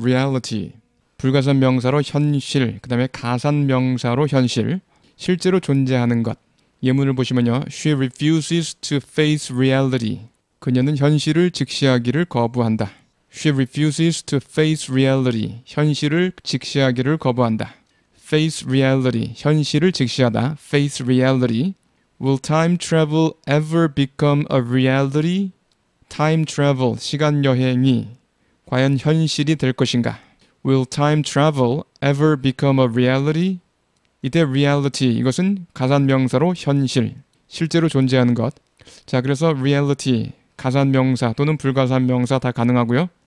reality 불가산 명사로 현실, 그다음에 가산 명사로 현실, 실제로 존재하는 것. 예문을 보시면요. She refuses to face reality. 그녀는 현실을 직시하기를 거부한다. She refuses to face reality. 현실을 직시하기를 거부한다. face reality. 현실을 직시하다. face reality. Will time travel ever become a reality? time travel. 시간 여행이 과연 현실이 될 것인가? Will time travel ever become a reality? 이때 reality 이것은 가산명사로 현실, 실제로 존재하는 것. 자, 그래서 reality 가산명사 또는 불가산명사 다 가능하고요.